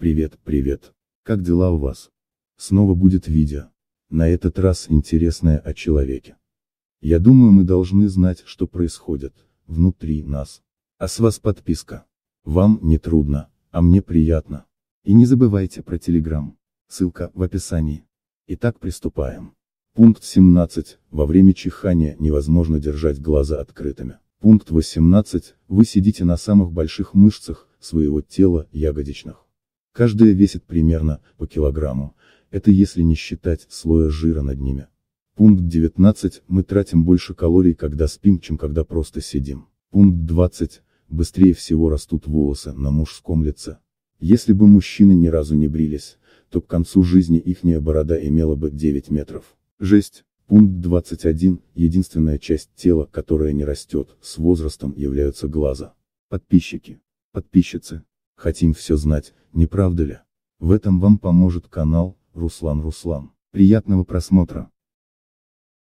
Привет, привет. Как дела у вас? Снова будет видео. На этот раз интересное о человеке. Я думаю мы должны знать, что происходит, внутри нас. А с вас подписка. Вам не трудно, а мне приятно. И не забывайте про Телеграм. Ссылка в описании. Итак приступаем. Пункт 17. Во время чихания невозможно держать глаза открытыми. Пункт 18. Вы сидите на самых больших мышцах своего тела, ягодичных. Каждая весит примерно, по килограмму. Это если не считать слоя жира над ними. Пункт 19. Мы тратим больше калорий, когда спим, чем когда просто сидим. Пункт 20. Быстрее всего растут волосы на мужском лице. Если бы мужчины ни разу не брились, то к концу жизни ихняя борода имела бы 9 метров. Жесть. Пункт 21. Единственная часть тела, которая не растет, с возрастом являются глаза. Подписчики. Подписчицы. Хотим все знать, не правда ли? В этом вам поможет канал, Руслан Руслан. Приятного просмотра.